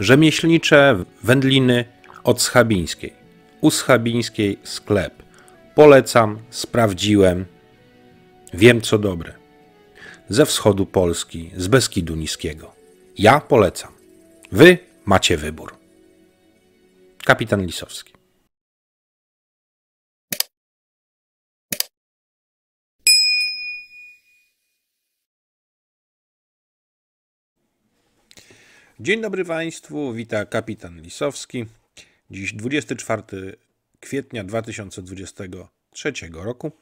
Rzemieślnicze wędliny od Schabińskiej. U Schabińskiej sklep. Polecam, sprawdziłem. Wiem co dobre. Ze wschodu Polski, z Beskidu Niskiego. Ja polecam. Wy macie wybór. Kapitan Lisowski. Dzień dobry Państwu, wita kapitan Lisowski. Dziś 24 kwietnia 2023 roku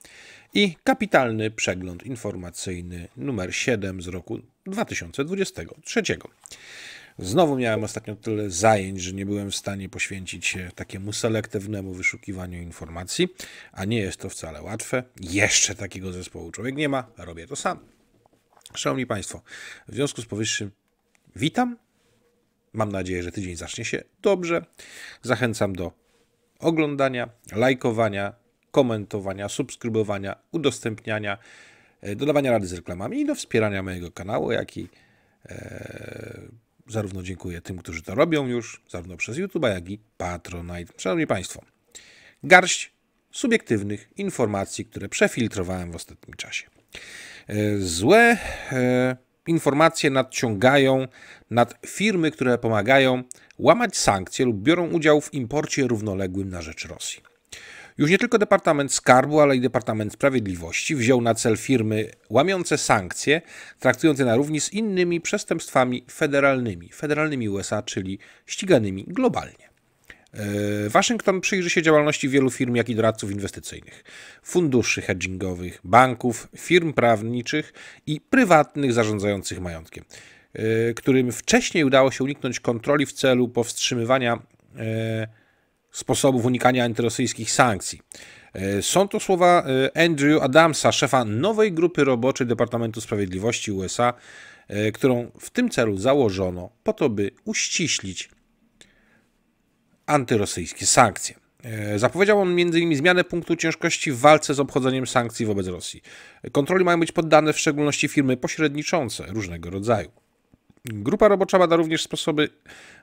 i kapitalny przegląd informacyjny numer 7 z roku 2023. Znowu miałem ostatnio tyle zajęć, że nie byłem w stanie poświęcić się takiemu selektywnemu wyszukiwaniu informacji, a nie jest to wcale łatwe. Jeszcze takiego zespołu człowiek nie ma, robię to sam. Szanowni Państwo, w związku z powyższym witam Mam nadzieję, że tydzień zacznie się dobrze. Zachęcam do oglądania, lajkowania, komentowania, subskrybowania, udostępniania, e, dodawania rady z reklamami i do wspierania mojego kanału, jak i e, zarówno dziękuję tym, którzy to robią już, zarówno przez YouTube, jak i Patronite. Szanowni Państwo, garść subiektywnych informacji, które przefiltrowałem w ostatnim czasie. E, złe. E, informacje nadciągają nad firmy, które pomagają łamać sankcje lub biorą udział w imporcie równoległym na rzecz Rosji. Już nie tylko Departament Skarbu, ale i Departament Sprawiedliwości wziął na cel firmy łamiące sankcje, traktując je na równi z innymi przestępstwami federalnymi, federalnymi USA, czyli ściganymi globalnie. E, Waszyngton przyjrzy się działalności wielu firm, jak i doradców inwestycyjnych, funduszy hedgingowych, banków, firm prawniczych i prywatnych zarządzających majątkiem, e, którym wcześniej udało się uniknąć kontroli w celu powstrzymywania e, sposobów unikania antyrosyjskich sankcji. Są to słowa Andrew Adamsa, szefa nowej grupy roboczej Departamentu Sprawiedliwości USA, którą w tym celu założono po to, by uściślić antyrosyjskie sankcje. E, zapowiedział on m.in. zmianę punktu ciężkości w walce z obchodzeniem sankcji wobec Rosji. Kontroli mają być poddane w szczególności firmy pośredniczące różnego rodzaju. Grupa robocza bada również sposoby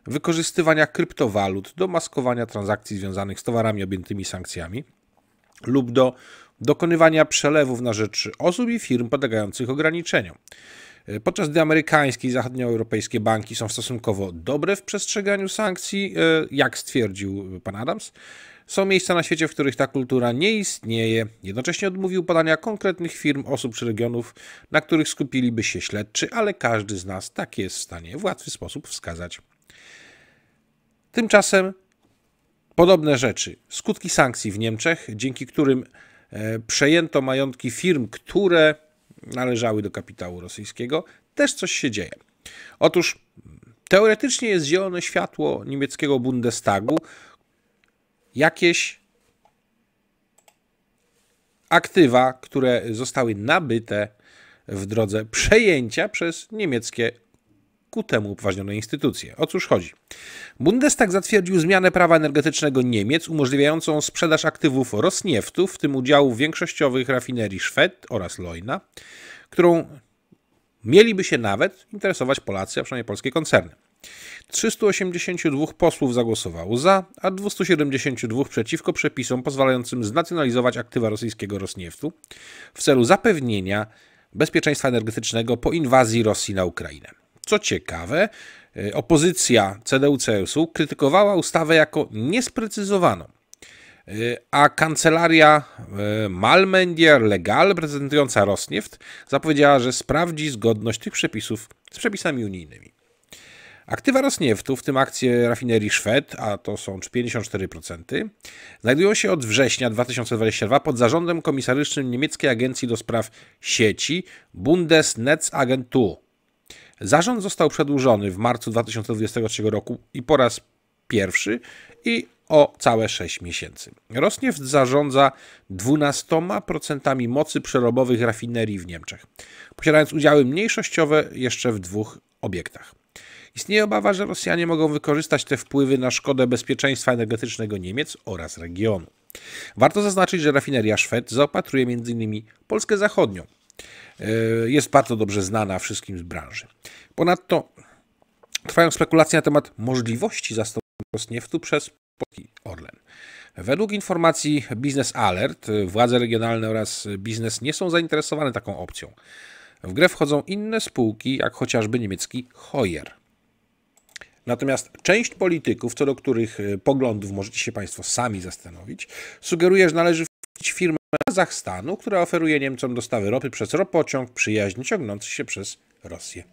wykorzystywania kryptowalut do maskowania transakcji związanych z towarami objętymi sankcjami lub do dokonywania przelewów na rzecz osób i firm podlegających ograniczeniom. E, podczas gdy amerykańskie i zachodnioeuropejskie banki są stosunkowo dobre w przestrzeganiu sankcji, e, jak stwierdził pan Adams, są miejsca na świecie, w których ta kultura nie istnieje. Jednocześnie odmówił podania konkretnych firm, osób czy regionów, na których skupiliby się śledczy, ale każdy z nas tak jest w stanie w łatwy sposób wskazać. Tymczasem podobne rzeczy. Skutki sankcji w Niemczech, dzięki którym e, przejęto majątki firm, które należały do kapitału rosyjskiego, też coś się dzieje. Otóż teoretycznie jest zielone światło niemieckiego Bundestagu. Jakieś aktywa, które zostały nabyte w drodze przejęcia przez niemieckie ku temu upoważnione instytucje. O cóż chodzi? Bundestag zatwierdził zmianę prawa energetycznego Niemiec umożliwiającą sprzedaż aktywów Rosneftu, w tym udziału większościowych rafinerii Szwed oraz Lojna, którą mieliby się nawet interesować Polacy, a przynajmniej polskie koncerny. 382 posłów zagłosowało za, a 272 przeciwko przepisom pozwalającym znacjonalizować aktywa rosyjskiego Rosneftu w celu zapewnienia bezpieczeństwa energetycznego po inwazji Rosji na Ukrainę. Co ciekawe, y, opozycja CDU-CSU krytykowała ustawę jako niesprecyzowaną, y, a kancelaria y, Malmendier Legal, prezentująca Rosnieft, zapowiedziała, że sprawdzi zgodność tych przepisów z przepisami unijnymi. Aktywa Rosnieftu, w tym akcje rafinerii Szwed, a to są 54%, znajdują się od września 2022 pod zarządem komisarycznym niemieckiej agencji do spraw sieci Bundesnetzagentur. Zarząd został przedłużony w marcu 2023 roku i po raz pierwszy i o całe 6 miesięcy. Rosnieft zarządza 12% mocy przerobowych rafinerii w Niemczech, posiadając udziały mniejszościowe jeszcze w dwóch obiektach. Istnieje obawa, że Rosjanie mogą wykorzystać te wpływy na szkodę bezpieczeństwa energetycznego Niemiec oraz regionu. Warto zaznaczyć, że rafineria Szwed zaopatruje m.in. Polskę Zachodnią, E, jest bardzo dobrze znana wszystkim z branży. Ponadto trwają spekulacje na temat możliwości zastąpienia Rosnieftu przez polski Orlen. Według informacji Business Alert władze regionalne oraz biznes nie są zainteresowane taką opcją. W grę wchodzą inne spółki, jak chociażby niemiecki Hoyer. Natomiast część polityków, co do których e, poglądów możecie się Państwo sami zastanowić, sugeruje, że należy wpuścić firmę Kazachstanu, która oferuje Niemcom dostawy ropy przez ropociąg przyjaźni ciągnący się przez Rosję.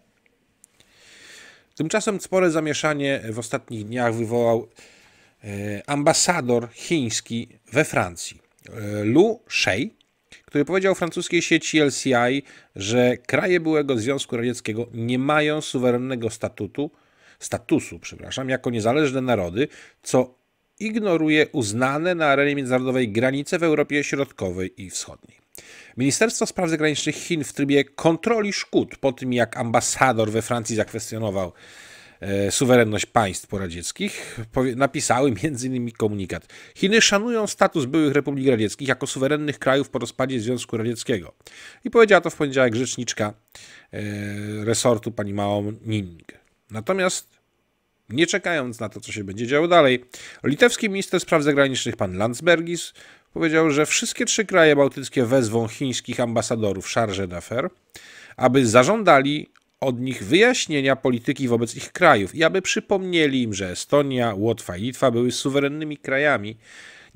Tymczasem spore zamieszanie w ostatnich dniach wywołał e, ambasador chiński we Francji, e, Lu Shei, który powiedział francuskiej sieci LCI, że kraje byłego Związku Radzieckiego nie mają suwerennego statutu, statusu przepraszam, jako niezależne narody, co ignoruje uznane na arenie międzynarodowej granice w Europie Środkowej i Wschodniej. Ministerstwo Spraw Zagranicznych Chin w trybie kontroli szkód po tym, jak ambasador we Francji zakwestionował e, suwerenność państw poradzieckich, napisały m.in. komunikat. Chiny szanują status byłych republik radzieckich jako suwerennych krajów po rozpadzie Związku Radzieckiego. I powiedziała to w poniedziałek rzeczniczka e, resortu pani Mao Ning. Natomiast nie czekając na to, co się będzie działo dalej, litewski minister spraw zagranicznych pan Landsbergis powiedział, że wszystkie trzy kraje bałtyckie wezwą chińskich ambasadorów charge d'affaires, aby zażądali od nich wyjaśnienia polityki wobec ich krajów i aby przypomnieli im, że Estonia, Łotwa i Litwa były suwerennymi krajami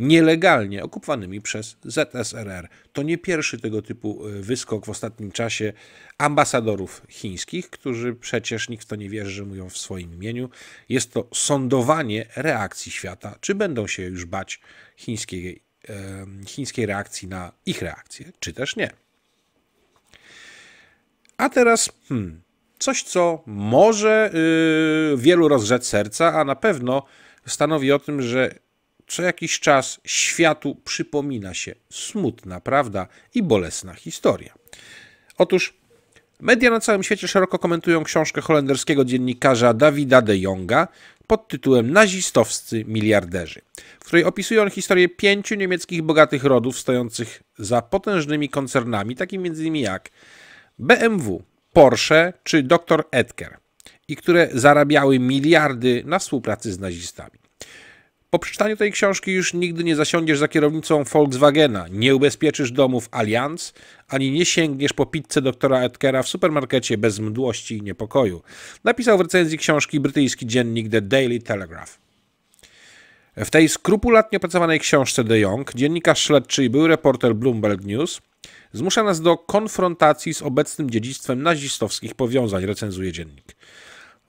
nielegalnie okupowanymi przez ZSRR. To nie pierwszy tego typu e, wyskok w ostatnim czasie ambasadorów chińskich, którzy przecież nikt w to nie wierzy, że mówią w swoim imieniu. Jest to sądowanie reakcji świata, czy będą się już bać chińskiej, e, chińskiej reakcji na ich reakcję, czy też nie. A teraz hmm, coś, co może yy, wielu rozrzeć serca, a na pewno stanowi o tym, że co jakiś czas światu przypomina się smutna prawda i bolesna historia. Otóż media na całym świecie szeroko komentują książkę holenderskiego dziennikarza Davida de Jonga pod tytułem Nazistowscy miliarderzy, w której opisuje on historię pięciu niemieckich bogatych rodów stojących za potężnymi koncernami, takimi m.in. jak BMW, Porsche czy Dr. Edgar i które zarabiały miliardy na współpracy z nazistami. Po przeczytaniu tej książki już nigdy nie zasiądziesz za kierownicą Volkswagena, nie ubezpieczysz domów Allianz, ani nie sięgniesz po pizzę doktora Edkera w supermarkecie bez mdłości i niepokoju. Napisał w recenzji książki brytyjski dziennik The Daily Telegraph. W tej skrupulatnie opracowanej książce De Jong, dziennikarz śledczy i był reporter Bloomberg News, zmusza nas do konfrontacji z obecnym dziedzictwem nazistowskich powiązań, recenzuje dziennik.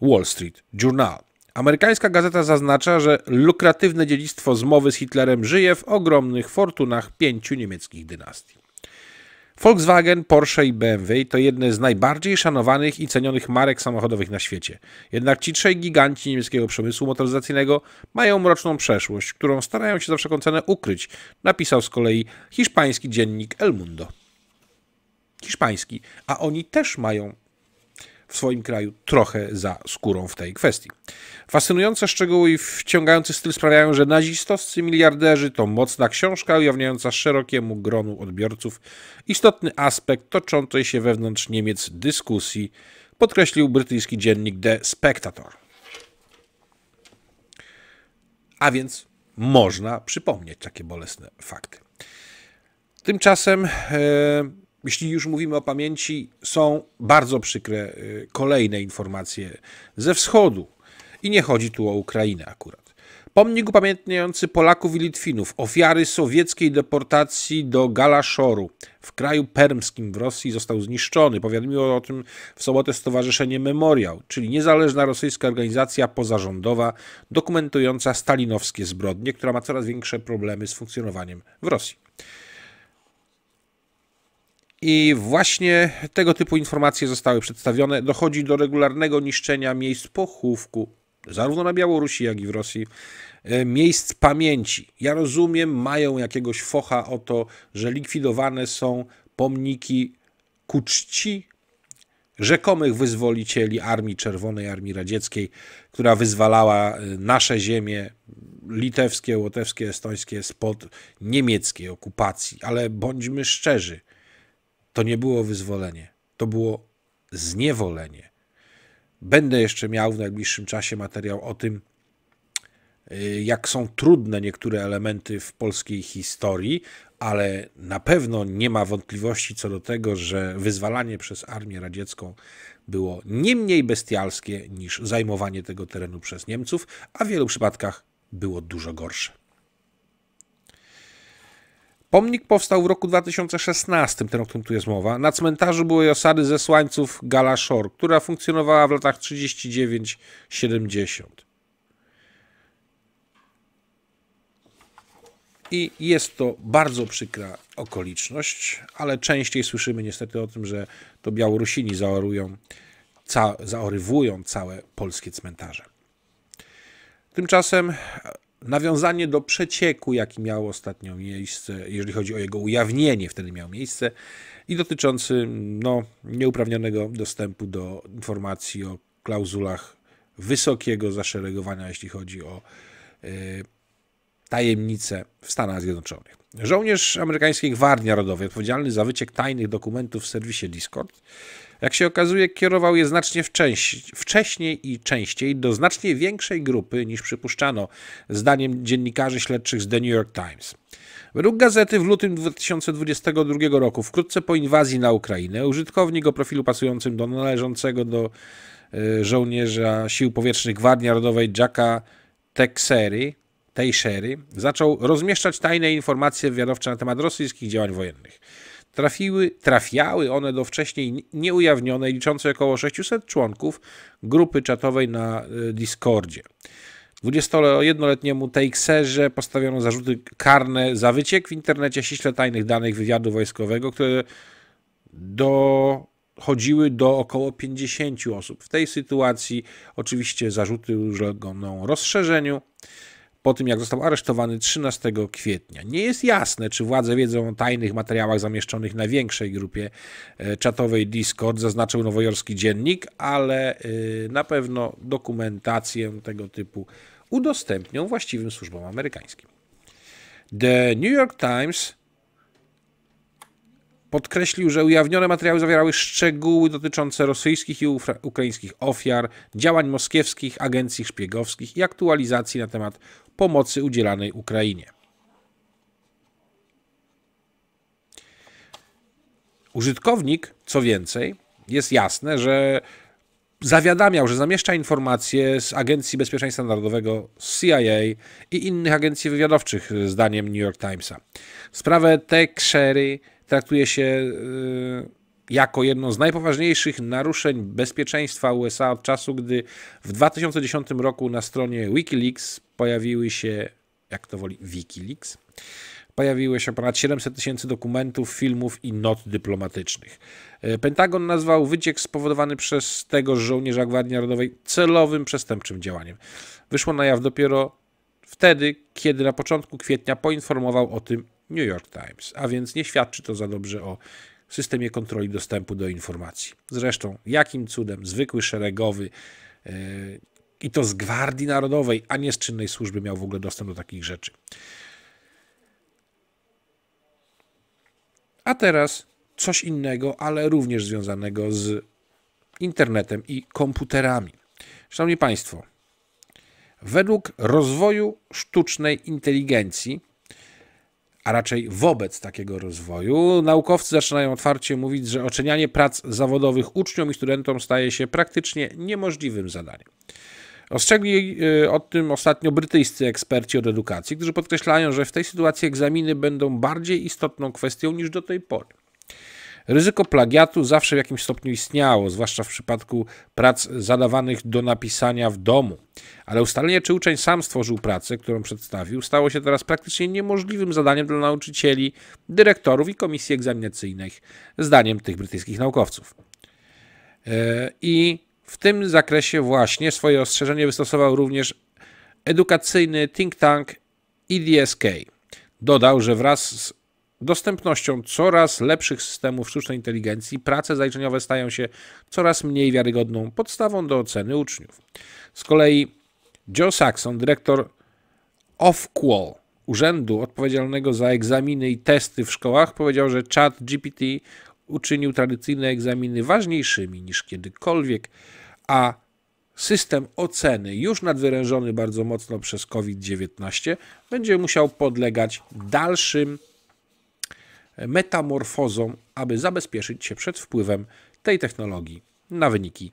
Wall Street Journal. Amerykańska gazeta zaznacza, że lukratywne dziedzictwo zmowy z Hitlerem żyje w ogromnych fortunach pięciu niemieckich dynastii. Volkswagen, Porsche i BMW to jedne z najbardziej szanowanych i cenionych marek samochodowych na świecie. Jednak ci trzej giganci niemieckiego przemysłu motoryzacyjnego mają mroczną przeszłość, którą starają się za wszelką cenę ukryć, napisał z kolei hiszpański dziennik El Mundo. Hiszpański, a oni też mają w swoim kraju trochę za skórą w tej kwestii. Fascynujące szczegóły i wciągający styl sprawiają, że nazistowscy miliarderzy to mocna książka ujawniająca szerokiemu gronu odbiorców istotny aspekt toczącej się wewnątrz Niemiec dyskusji, podkreślił brytyjski dziennik The Spectator. A więc można przypomnieć takie bolesne fakty. Tymczasem yy jeśli już mówimy o pamięci, są bardzo przykre y, kolejne informacje ze wschodu. I nie chodzi tu o Ukrainę akurat. Pomnik upamiętniający Polaków i Litwinów, ofiary sowieckiej deportacji do Galaszoru w kraju permskim w Rosji został zniszczony. Powiadomiło o tym w sobotę Stowarzyszenie Memoriał, czyli niezależna rosyjska organizacja pozarządowa dokumentująca stalinowskie zbrodnie, która ma coraz większe problemy z funkcjonowaniem w Rosji. I właśnie tego typu informacje zostały przedstawione. Dochodzi do regularnego niszczenia miejsc pochówku, zarówno na Białorusi, jak i w Rosji, e, miejsc pamięci. Ja rozumiem, mają jakiegoś focha o to, że likwidowane są pomniki ku czci rzekomych wyzwolicieli Armii Czerwonej, Armii Radzieckiej, która wyzwalała e, nasze ziemie litewskie, łotewskie, estońskie spod niemieckiej okupacji. Ale bądźmy szczerzy – to nie było wyzwolenie, to było zniewolenie. Będę jeszcze miał w najbliższym czasie materiał o tym, y, jak są trudne niektóre elementy w polskiej historii, ale na pewno nie ma wątpliwości co do tego, że wyzwalanie przez armię radziecką było nie mniej bestialskie niż zajmowanie tego terenu przez Niemców, a w wielu przypadkach było dużo gorsze. Pomnik powstał w roku 2016, ten o którym tu jest mowa. Na cmentarzu były osady zesłańców Galaszor, która funkcjonowała w latach 39-70. I jest to bardzo przykra okoliczność, ale częściej słyszymy niestety o tym, że to Białorusini zaorują, ca zaorywują całe polskie cmentarze. Tymczasem Nawiązanie do przecieku, jaki miał ostatnio miejsce, jeżeli chodzi o jego ujawnienie, wtedy miał miejsce, i dotyczący no, nieuprawnionego dostępu do informacji o klauzulach wysokiego zaszeregowania, jeśli chodzi o y, tajemnice w Stanach Zjednoczonych. Żołnierz amerykańskiej Gwardii Narodowej, odpowiedzialny za wyciek tajnych dokumentów w serwisie Discord, jak się okazuje, kierował je znacznie wcześniej i częściej do znacznie większej grupy niż przypuszczano, zdaniem dziennikarzy śledczych z The New York Times. Według gazety w lutym 2022 roku, wkrótce po inwazji na Ukrainę, użytkownik o profilu pasującym do należącego do e, żołnierza Sił Powietrznych Gwardii Narodowej Jacka Texery, zaczął rozmieszczać tajne informacje wywiadowcze na temat rosyjskich działań wojennych. Trafiły, trafiały one do wcześniej nieujawnionej, liczącej około 600 członków grupy czatowej na y, Discordzie. 21-letniemu Teixerze postawiono zarzuty karne za wyciek w internecie ściśle tajnych danych wywiadu wojskowego, które dochodziły do około 50 osób. W tej sytuacji oczywiście zarzuty ulegną rozszerzeniu po tym, jak został aresztowany 13 kwietnia. Nie jest jasne, czy władze wiedzą o tajnych materiałach zamieszczonych na większej grupie e, czatowej Discord, zaznaczył nowojorski dziennik, ale e, na pewno dokumentację tego typu udostępnią właściwym służbom amerykańskim. The New York Times Podkreślił, że ujawnione materiały zawierały szczegóły dotyczące rosyjskich i ukraińskich ofiar, działań moskiewskich, agencji szpiegowskich i aktualizacji na temat pomocy udzielanej Ukrainie. Użytkownik, co więcej, jest jasne, że zawiadamiał, że zamieszcza informacje z Agencji Bezpieczeństwa Narodowego CIA i innych agencji wywiadowczych, zdaniem New York Timesa. Sprawę Tech Sherry traktuje się y, jako jedno z najpoważniejszych naruszeń bezpieczeństwa USA od czasu, gdy w 2010 roku na stronie Wikileaks pojawiły się, jak to woli, Wikileaks, pojawiły się ponad 700 tysięcy dokumentów, filmów i not dyplomatycznych. Y, Pentagon nazwał wyciek spowodowany przez tego żołnierza Gwardii Narodowej celowym przestępczym działaniem. Wyszło na jaw dopiero wtedy, kiedy na początku kwietnia poinformował o tym New York Times, a więc nie świadczy to za dobrze o systemie kontroli dostępu do informacji. Zresztą, jakim cudem zwykły szeregowy yy, i to z Gwardii Narodowej, a nie z czynnej służby miał w ogóle dostęp do takich rzeczy. A teraz coś innego, ale również związanego z internetem i komputerami. Szanowni Państwo, według rozwoju sztucznej inteligencji a raczej wobec takiego rozwoju. Naukowcy zaczynają otwarcie mówić, że ocenianie prac zawodowych uczniom i studentom staje się praktycznie niemożliwym zadaniem. Ostrzegli e, o tym ostatnio brytyjscy eksperci od edukacji, którzy podkreślają, że w tej sytuacji egzaminy będą bardziej istotną kwestią niż do tej pory. Ryzyko plagiatu zawsze w jakimś stopniu istniało, zwłaszcza w przypadku prac zadawanych do napisania w domu. Ale ustalenie, czy uczeń sam stworzył pracę, którą przedstawił, stało się teraz praktycznie niemożliwym zadaniem dla nauczycieli, dyrektorów i komisji egzaminacyjnych, zdaniem tych brytyjskich naukowców. E, I w tym zakresie właśnie swoje ostrzeżenie wystosował również edukacyjny think tank EDSK. Dodał, że wraz z Dostępnością coraz lepszych systemów sztucznej inteligencji prace zajrzeniowe stają się coraz mniej wiarygodną podstawą do oceny uczniów. Z kolei Joe Saxon, dyrektor Ofqual, urzędu odpowiedzialnego za egzaminy i testy w szkołach, powiedział, że Chat GPT uczynił tradycyjne egzaminy ważniejszymi niż kiedykolwiek, a system oceny, już nadwyrężony bardzo mocno przez COVID-19, będzie musiał podlegać dalszym metamorfozą, aby zabezpieczyć się przed wpływem tej technologii na wyniki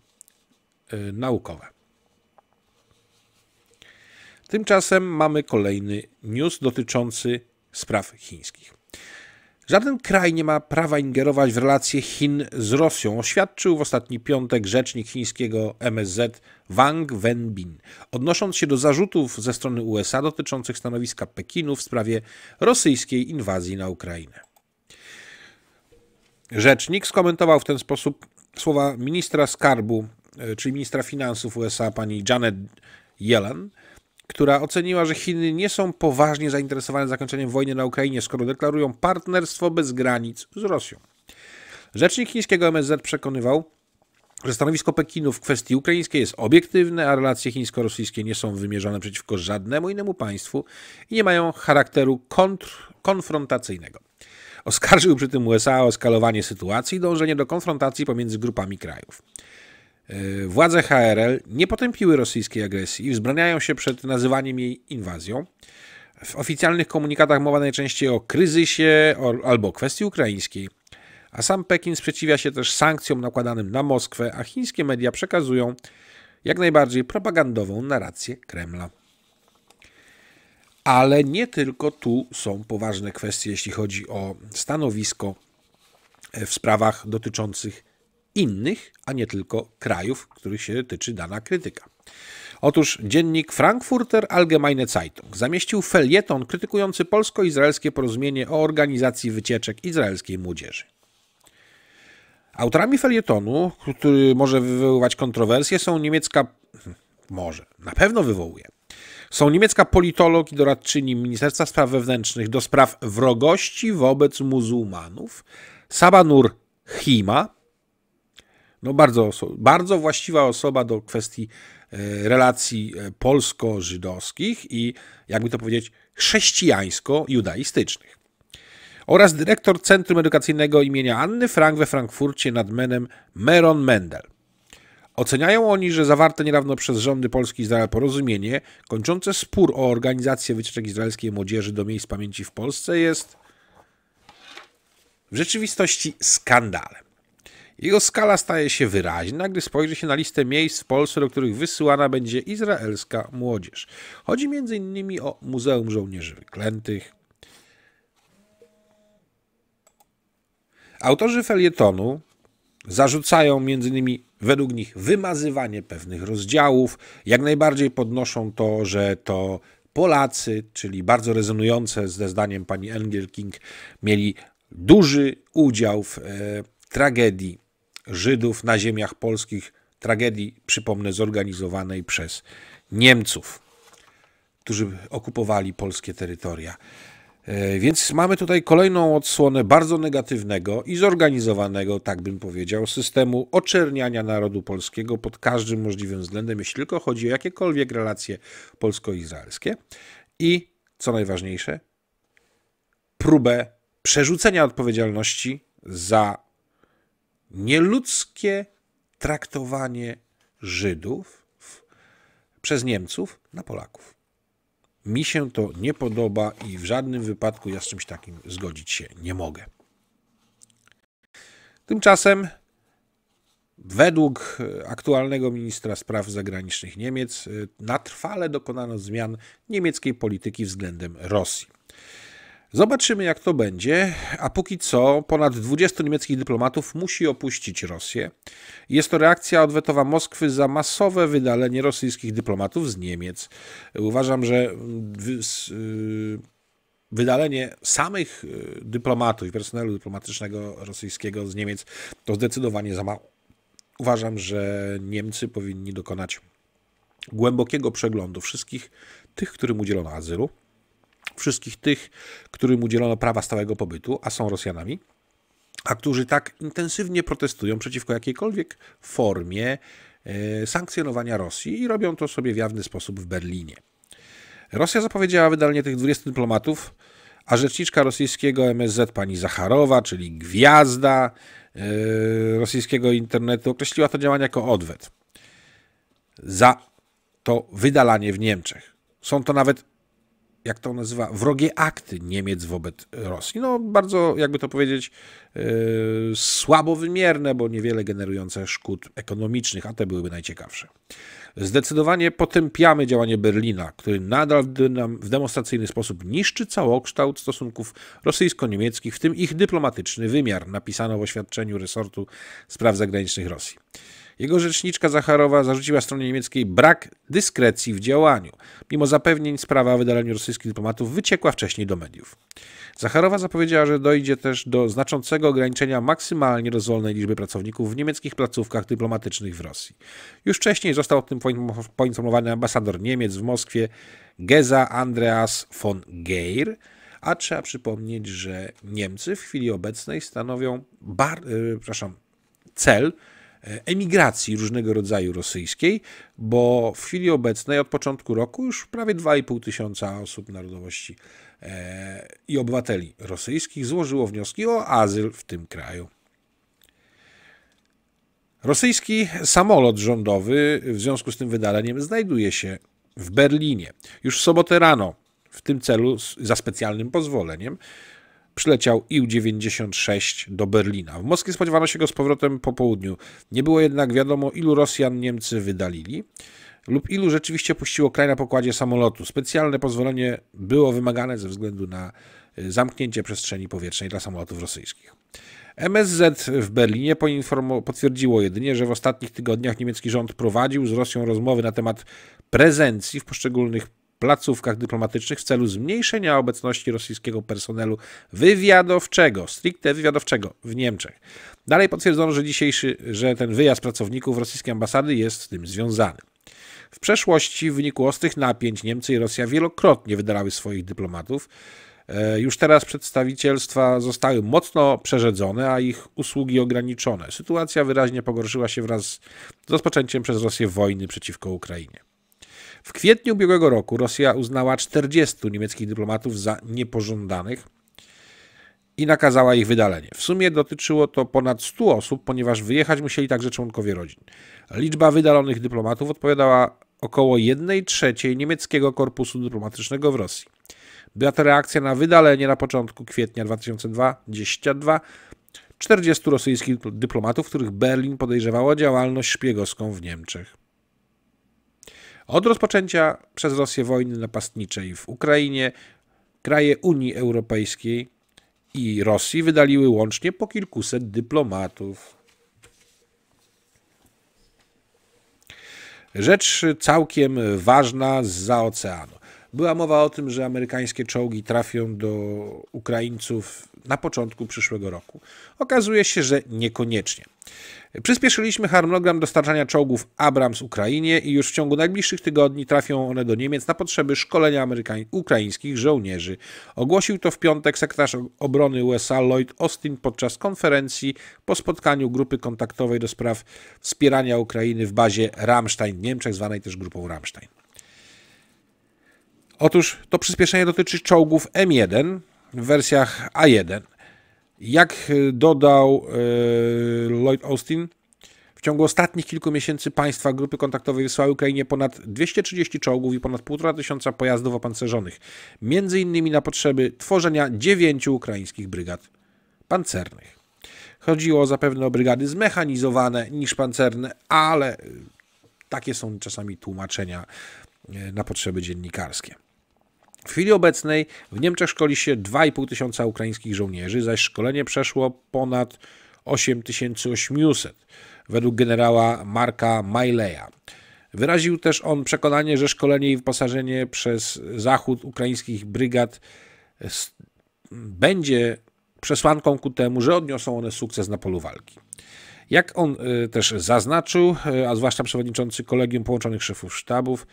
y, naukowe. Tymczasem mamy kolejny news dotyczący spraw chińskich. Żaden kraj nie ma prawa ingerować w relacje Chin z Rosją, oświadczył w ostatni piątek rzecznik chińskiego MSZ Wang Wenbin, odnosząc się do zarzutów ze strony USA dotyczących stanowiska Pekinu w sprawie rosyjskiej inwazji na Ukrainę. Rzecznik skomentował w ten sposób słowa ministra skarbu, e, czyli ministra finansów USA, pani Janet Yellen, która oceniła, że Chiny nie są poważnie zainteresowane zakończeniem wojny na Ukrainie, skoro deklarują partnerstwo bez granic z Rosją. Rzecznik chińskiego MSZ przekonywał, że stanowisko Pekinu w kwestii ukraińskiej jest obiektywne, a relacje chińsko-rosyjskie nie są wymierzone przeciwko żadnemu innemu państwu i nie mają charakteru konfrontacyjnego. Oskarżył przy tym USA o eskalowanie sytuacji i dążenie do konfrontacji pomiędzy grupami krajów. E, władze HRL nie potępiły rosyjskiej agresji i wzbraniają się przed nazywaniem jej inwazją. W oficjalnych komunikatach mowa najczęściej o kryzysie albo kwestii ukraińskiej. A sam Pekin sprzeciwia się też sankcjom nakładanym na Moskwę, a chińskie media przekazują jak najbardziej propagandową narrację Kremla ale nie tylko tu są poważne kwestie, jeśli chodzi o stanowisko e, w sprawach dotyczących innych, a nie tylko krajów, których się tyczy dana krytyka. Otóż dziennik Frankfurter Allgemeine Zeitung zamieścił felieton krytykujący polsko-izraelskie porozumienie o organizacji wycieczek izraelskiej młodzieży. Autorami felietonu, który może wywoływać kontrowersje, są niemiecka. Może, na pewno wywołuje. Są niemiecka politolog i doradczyni Ministerstwa Spraw Wewnętrznych do spraw wrogości wobec muzułmanów, Sabanur Hima, no bardzo, bardzo właściwa osoba do kwestii e, relacji e, polsko-żydowskich i, jakby to powiedzieć, chrześcijańsko-judaistycznych. Oraz dyrektor Centrum Edukacyjnego imienia Anny Frank we Frankfurcie nad Menem Meron Mendel. Oceniają oni, że zawarte niedawno przez rządy Polski i Izrael porozumienie kończące spór o organizację wycieczek izraelskiej młodzieży do miejsc pamięci w Polsce jest w rzeczywistości skandalem. Jego skala staje się wyraźna, gdy spojrzy się na listę miejsc w Polsce, do których wysyłana będzie izraelska młodzież. Chodzi m.in. o Muzeum Żołnierzy Wyklętych. Autorzy felietonu zarzucają m.in według nich wymazywanie pewnych rozdziałów. Jak najbardziej podnoszą to, że to Polacy, czyli bardzo rezonujące ze zdaniem pani Engel King, mieli duży udział w e, tragedii Żydów na ziemiach polskich, tragedii, przypomnę, zorganizowanej przez Niemców, którzy okupowali polskie terytoria. E, więc mamy tutaj kolejną odsłonę bardzo negatywnego i zorganizowanego, tak bym powiedział, systemu oczerniania narodu polskiego pod każdym możliwym względem, jeśli tylko chodzi o jakiekolwiek relacje polsko-izraelskie. I co najważniejsze, próbę przerzucenia odpowiedzialności za nieludzkie traktowanie Żydów przez Niemców na Polaków. Mi się to nie podoba i w żadnym wypadku ja z czymś takim zgodzić się nie mogę. Tymczasem, według e, aktualnego ministra spraw zagranicznych Niemiec, e, natrwale dokonano zmian niemieckiej polityki względem Rosji. Zobaczymy, jak to będzie, a póki co ponad 20 niemieckich dyplomatów musi opuścić Rosję. Jest to reakcja odwetowa Moskwy za masowe wydalenie rosyjskich dyplomatów z Niemiec. Uważam, że y, wydalenie samych y, dyplomatów i personelu dyplomatycznego rosyjskiego z Niemiec to zdecydowanie za mało. Uważam, że Niemcy powinni dokonać głębokiego przeglądu wszystkich tych, którym udzielono azylu wszystkich tych, którym udzielono prawa stałego pobytu, a są Rosjanami, a którzy tak intensywnie protestują przeciwko jakiejkolwiek formie e, sankcjonowania Rosji i robią to sobie w jawny sposób w Berlinie. Rosja zapowiedziała wydalenie tych 20 dyplomatów, a rzeczniczka rosyjskiego MSZ pani Zacharowa, czyli gwiazda e, rosyjskiego internetu, określiła to działanie jako odwet za to wydalanie w Niemczech. Są to nawet jak to nazywa, wrogie akty Niemiec wobec Rosji. No, bardzo, jakby to powiedzieć, yy, e, słabo wymierne, bo niewiele generujące szkód ekonomicznych, a te byłyby najciekawsze. Zdecydowanie potępiamy działanie Berlina, który nadal w demonstracyjny sposób niszczy całokształt stosunków rosyjsko-niemieckich, w tym ich dyplomatyczny wymiar, napisano w oświadczeniu resortu spraw zagranicznych Rosji. Jego rzeczniczka Zacharowa zarzuciła stronie niemieckiej brak dyskrecji w działaniu, Mimo zapewnień sprawa o wydaleniu rosyjskich dyplomatów wyciekła wcześniej do mediów. Zacharowa zapowiedziała, że dojdzie też do znaczącego ograniczenia maksymalnie dozwolonej liczby pracowników w niemieckich placówkach dyplomatycznych w Rosji. Już wcześniej został o tym poinformowany ambasador Niemiec w Moskwie Geza Andreas von Geir, a trzeba przypomnieć, że Niemcy w chwili obecnej stanowią bar, e, cel E, emigracji różnego rodzaju rosyjskiej, bo w chwili obecnej od początku roku już prawie 2,5 tysiąca osób narodowości e, i obywateli rosyjskich złożyło wnioski o azyl w tym kraju. Rosyjski samolot rządowy w związku z tym wydaleniem znajduje się w Berlinie. Już w sobotę rano w tym celu za specjalnym pozwoleniem przyleciał Ił-96 do Berlina. W Moskwie spodziewano się go z powrotem po południu. Nie było jednak wiadomo, ilu Rosjan Niemcy wydalili lub ilu rzeczywiście puściło kraj na pokładzie samolotu. Specjalne pozwolenie było wymagane ze względu na y, zamknięcie przestrzeni powietrznej dla samolotów rosyjskich. MSZ w Berlinie potwierdziło jedynie, że w ostatnich tygodniach niemiecki rząd prowadził z Rosją rozmowy na temat prezencji w poszczególnych placówkach dyplomatycznych w celu zmniejszenia obecności rosyjskiego personelu wywiadowczego, stricte wywiadowczego w Niemczech. Dalej potwierdzono, że dzisiejszy, że ten wyjazd pracowników rosyjskiej ambasady jest z tym związany. W przeszłości w wyniku ostrych napięć Niemcy i Rosja wielokrotnie wydalały swoich dyplomatów. E, już teraz przedstawicielstwa zostały mocno przerzedzone, a ich usługi ograniczone. Sytuacja wyraźnie pogorszyła się wraz z rozpoczęciem przez Rosję wojny przeciwko Ukrainie. W kwietniu ubiegłego roku Rosja uznała 40 niemieckich dyplomatów za niepożądanych i nakazała ich wydalenie. W sumie dotyczyło to ponad 100 osób, ponieważ wyjechać musieli także członkowie rodzin. Liczba wydalonych dyplomatów odpowiadała około 1 trzeciej niemieckiego korpusu dyplomatycznego w Rosji. Była to reakcja na wydalenie na początku kwietnia 2022 40 rosyjskich dyplomatów, których Berlin podejrzewało o działalność szpiegowską w Niemczech. Od rozpoczęcia przez Rosję wojny napastniczej w Ukrainie kraje Unii Europejskiej i Rosji wydaliły łącznie po kilkuset dyplomatów. Rzecz całkiem ważna z za oceanu. Była mowa o tym, że amerykańskie czołgi trafią do Ukraińców na początku przyszłego roku. Okazuje się, że niekoniecznie. Przyspieszyliśmy harmonogram dostarczania czołgów Abrams Ukrainie i już w ciągu najbliższych tygodni trafią one do Niemiec na potrzeby szkolenia Amerykań ukraińskich żołnierzy. Ogłosił to w piątek sekretarz obrony USA Lloyd Austin podczas konferencji po spotkaniu grupy kontaktowej do spraw wspierania Ukrainy w bazie Ramstein w Niemczech, zwanej też grupą Ramstein. Otóż to przyspieszenie dotyczy czołgów M1 w wersjach A1. Jak e, dodał e, Lloyd Austin, w ciągu ostatnich kilku miesięcy państwa grupy kontaktowej wysłały Ukrainie ponad 230 czołgów i ponad 1,5 tysiąca pojazdów opancerzonych, między innymi na potrzeby tworzenia dziewięciu ukraińskich brygad pancernych. Chodziło zapewne o brygady zmechanizowane niż pancerne, ale e, takie są czasami tłumaczenia na potrzeby dziennikarskie. W chwili obecnej w Niemczech szkoli się 2,5 tysiąca ukraińskich żołnierzy, zaś szkolenie przeszło ponad 8800 według generała Marka Majleja. Wyraził też on przekonanie, że szkolenie i wyposażenie przez Zachód ukraińskich brygad będzie przesłanką ku temu, że odniosą one sukces na polu walki. Jak on y, też zaznaczył, y, a zwłaszcza przewodniczący Kolegium Połączonych Szefów Sztabów,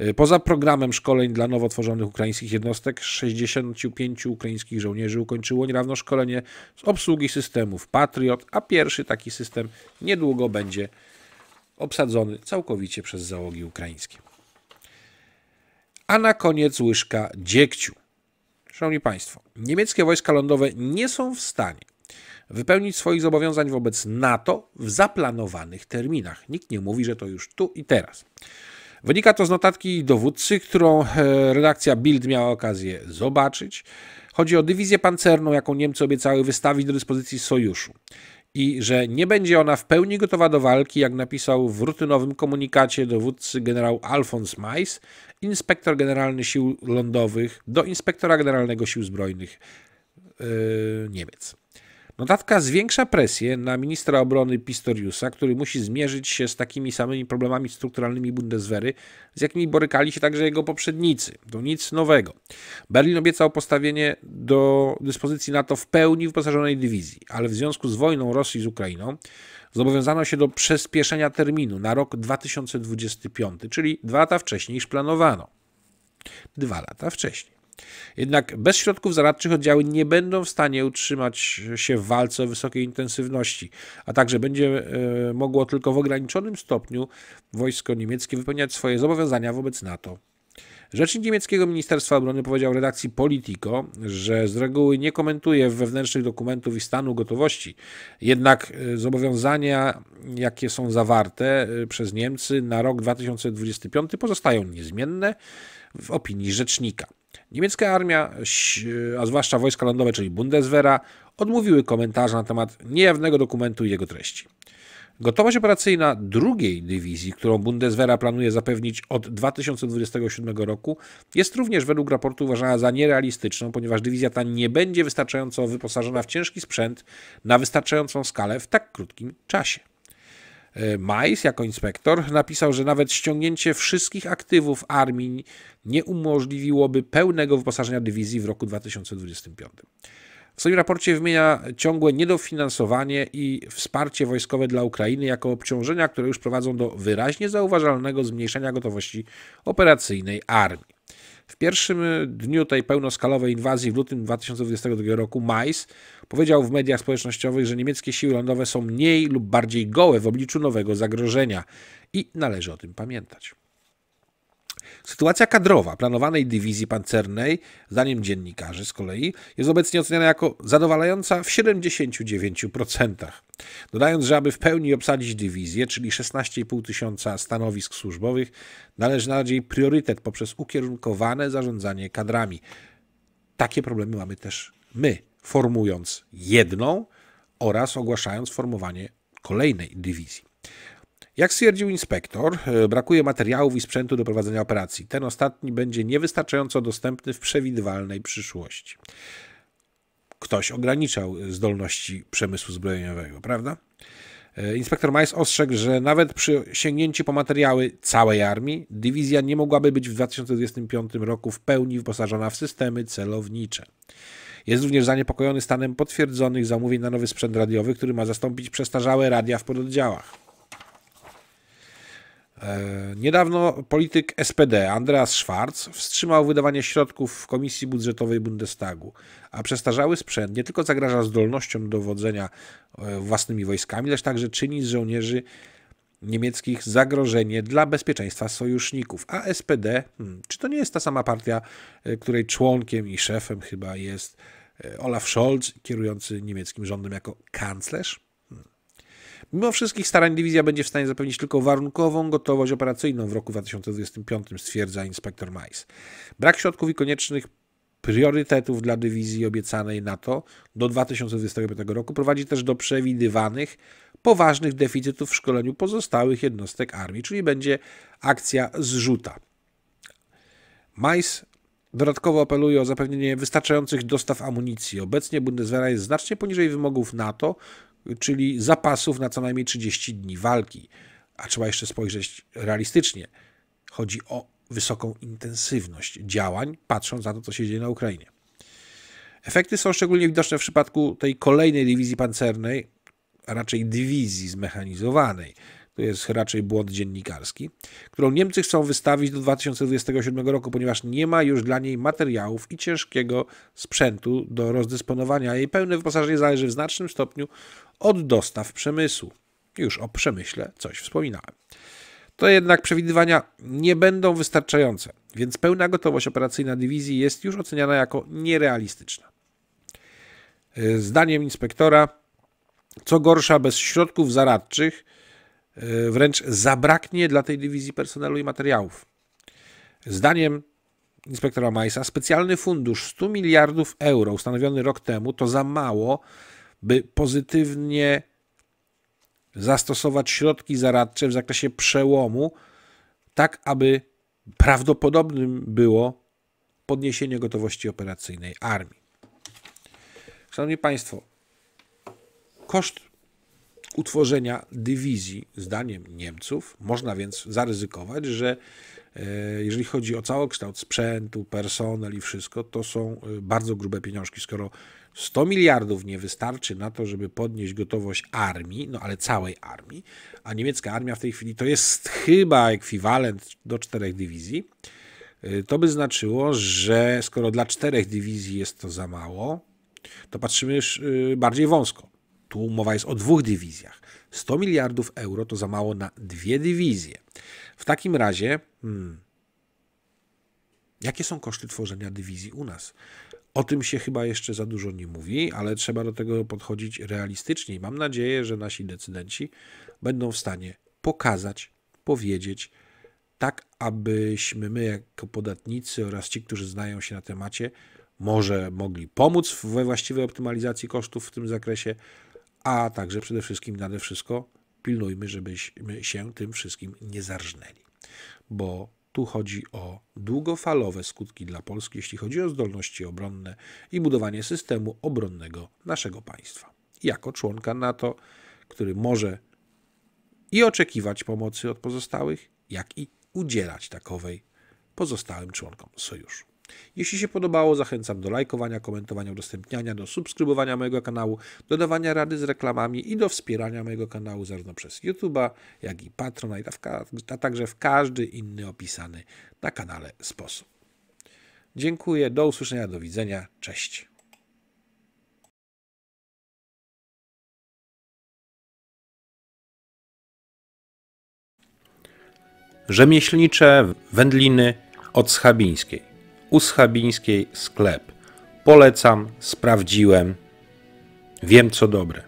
E, poza programem szkoleń dla nowo tworzonych ukraińskich jednostek, 65 ukraińskich żołnierzy ukończyło niedawno szkolenie z obsługi systemów Patriot, a pierwszy taki system niedługo będzie obsadzony całkowicie przez załogi ukraińskie. A na koniec łyżka dziegciu. Szanowni Państwo, niemieckie wojska lądowe nie są w stanie wypełnić swoich zobowiązań wobec NATO w zaplanowanych terminach. Nikt nie mówi, że to już tu i teraz. Wynika to z notatki dowódcy, którą e, redakcja Bild miała okazję zobaczyć. Chodzi o dywizję pancerną, jaką Niemcy obiecały wystawić do dyspozycji sojuszu. I że nie będzie ona w pełni gotowa do walki, jak napisał w rutynowym komunikacie dowódcy generał Alfons Mais, inspektor generalny sił lądowych do inspektora generalnego sił zbrojnych e, Niemiec. Notatka zwiększa presję na ministra obrony Pistoriusa, który musi zmierzyć się z takimi samymi problemami strukturalnymi Bundeswehry, z jakimi borykali się także jego poprzednicy. To nic nowego. Berlin obiecał postawienie do dyspozycji NATO w pełni wyposażonej dywizji, ale w związku z wojną Rosji z Ukrainą zobowiązano się do przyspieszenia terminu na rok 2025, czyli dwa lata wcześniej niż planowano. Dwa lata wcześniej. Jednak bez środków zaradczych oddziały nie będą w stanie utrzymać się w walce o wysokiej intensywności, a także będzie e, mogło tylko w ograniczonym stopniu wojsko niemieckie wypełniać swoje zobowiązania wobec NATO. Rzecznik niemieckiego Ministerstwa Obrony powiedział redakcji Politico, że z reguły nie komentuje wewnętrznych dokumentów i stanu gotowości, jednak e, zobowiązania, jakie są zawarte e, przez Niemcy na rok 2025 pozostają niezmienne w opinii rzecznika. Niemiecka armia, a zwłaszcza wojska lądowe, czyli Bundeswehra, odmówiły komentarza na temat niejawnego dokumentu i jego treści. Gotowość operacyjna drugiej dywizji, którą Bundeswehra planuje zapewnić od 2027 roku, jest również według raportu uważana za nierealistyczną, ponieważ dywizja ta nie będzie wystarczająco wyposażona w ciężki sprzęt na wystarczającą skalę w tak krótkim czasie. E, Majs jako inspektor napisał, że nawet ściągnięcie wszystkich aktywów armii nie umożliwiłoby pełnego wyposażenia dywizji w roku 2025. W swoim raporcie wymienia ciągłe niedofinansowanie i wsparcie wojskowe dla Ukrainy jako obciążenia, które już prowadzą do wyraźnie zauważalnego zmniejszenia gotowości operacyjnej armii. W pierwszym e, dniu tej pełnoskalowej inwazji w lutym 2022 roku Mais powiedział w mediach społecznościowych, że niemieckie siły lądowe są mniej lub bardziej gołe w obliczu nowego zagrożenia i należy o tym pamiętać. Sytuacja kadrowa planowanej dywizji pancernej, zdaniem dziennikarzy z kolei, jest obecnie oceniana jako zadowalająca w 79%. Dodając, że aby w pełni obsadzić dywizję, czyli 16,5 tysiąca stanowisk służbowych, należy nadać jej priorytet poprzez ukierunkowane zarządzanie kadrami. Takie problemy mamy też my, formując jedną oraz ogłaszając formowanie kolejnej dywizji. Jak stwierdził inspektor, e, brakuje materiałów i sprzętu do prowadzenia operacji. Ten ostatni będzie niewystarczająco dostępny w przewidywalnej przyszłości. Ktoś ograniczał zdolności przemysłu zbrojeniowego, prawda? E, inspektor Majs ostrzegł, że nawet przy sięgnięciu po materiały całej armii, dywizja nie mogłaby być w 2025 roku w pełni wyposażona w systemy celownicze. Jest również zaniepokojony stanem potwierdzonych zamówień na nowy sprzęt radiowy, który ma zastąpić przestarzałe radia w pododdziałach. E, niedawno polityk SPD Andreas Schwarz wstrzymał wydawanie środków w Komisji Budżetowej Bundestagu, a przestarzały sprzęt nie tylko zagraża zdolnościom dowodzenia e, własnymi wojskami, lecz także czyni z żołnierzy niemieckich zagrożenie dla bezpieczeństwa sojuszników. A SPD, hmm, czy to nie jest ta sama partia, e, której członkiem i szefem chyba jest Olaf Scholz, kierujący niemieckim rządem jako kanclerz? Mimo wszystkich starań dywizja będzie w stanie zapewnić tylko warunkową gotowość operacyjną w roku 2025, stwierdza inspektor Majs. Brak środków i koniecznych priorytetów dla dywizji obiecanej NATO do 2025 roku prowadzi też do przewidywanych poważnych deficytów w szkoleniu pozostałych jednostek armii, czyli będzie akcja zrzuta. Majs Dodatkowo apeluje o zapewnienie wystarczających dostaw amunicji. Obecnie Bundeswehr jest znacznie poniżej wymogów NATO, czyli zapasów na co najmniej 30 dni walki. A trzeba jeszcze spojrzeć realistycznie. Chodzi o wysoką intensywność działań, patrząc na to, co się dzieje na Ukrainie. Efekty są szczególnie widoczne w przypadku tej kolejnej dywizji pancernej, a raczej dywizji zmechanizowanej, to jest raczej błąd dziennikarski, którą Niemcy chcą wystawić do 2027 roku, ponieważ nie ma już dla niej materiałów i ciężkiego sprzętu do rozdysponowania. Jej pełne wyposażenie zależy w znacznym stopniu od dostaw przemysłu. Już o przemyśle coś wspominałem. To jednak przewidywania nie będą wystarczające, więc pełna gotowość operacyjna dywizji jest już oceniana jako nierealistyczna. Zdaniem inspektora, co gorsza, bez środków zaradczych E, wręcz zabraknie dla tej dywizji personelu i materiałów. Zdaniem inspektora Majsa specjalny fundusz 100 miliardów euro ustanowiony rok temu to za mało, by pozytywnie zastosować środki zaradcze w zakresie przełomu, tak aby prawdopodobnym było podniesienie gotowości operacyjnej armii. Szanowni Państwo, koszt utworzenia dywizji, zdaniem Niemców. Można więc zaryzykować, że e, jeżeli chodzi o całokształt sprzętu, personel i wszystko, to są e, bardzo grube pieniążki. Skoro 100 miliardów nie wystarczy na to, żeby podnieść gotowość armii, no ale całej armii, a niemiecka armia w tej chwili to jest chyba ekwiwalent do czterech dywizji, e, to by znaczyło, że skoro dla czterech dywizji jest to za mało, to patrzymy już bardziej wąsko. Tu mowa jest o dwóch dywizjach. 100 miliardów euro to za mało na dwie dywizje. W takim razie, hmm, jakie są koszty tworzenia dywizji u nas? O tym się chyba jeszcze za dużo nie mówi, ale trzeba do tego podchodzić realistycznie. I mam nadzieję, że nasi decydenci będą w stanie pokazać, powiedzieć, tak abyśmy my, jako podatnicy oraz ci, którzy znają się na temacie, może mogli pomóc we właściwej optymalizacji kosztów w tym zakresie, a także przede wszystkim nade wszystko pilnujmy, żebyśmy się tym wszystkim nie zarżnęli, bo tu chodzi o długofalowe skutki dla Polski, jeśli chodzi o zdolności obronne i budowanie systemu obronnego naszego państwa. Jako członka NATO, który może i oczekiwać pomocy od pozostałych, jak i udzielać takowej pozostałym członkom sojuszu. Jeśli się podobało, zachęcam do lajkowania, komentowania, udostępniania, do subskrybowania mojego kanału, dodawania rady z reklamami i do wspierania mojego kanału zarówno przez YouTube'a, jak i Patronite, a, a także w każdy inny opisany na kanale sposób. Dziękuję, do usłyszenia, do widzenia, cześć. Rzemieślnicze wędliny od Schabińskiej u Schabińskiej sklep. Polecam, sprawdziłem, wiem co dobre.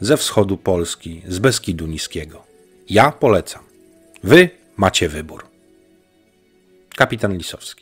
Ze wschodu Polski, z Beskidu Niskiego. Ja polecam. Wy macie wybór. Kapitan Lisowski.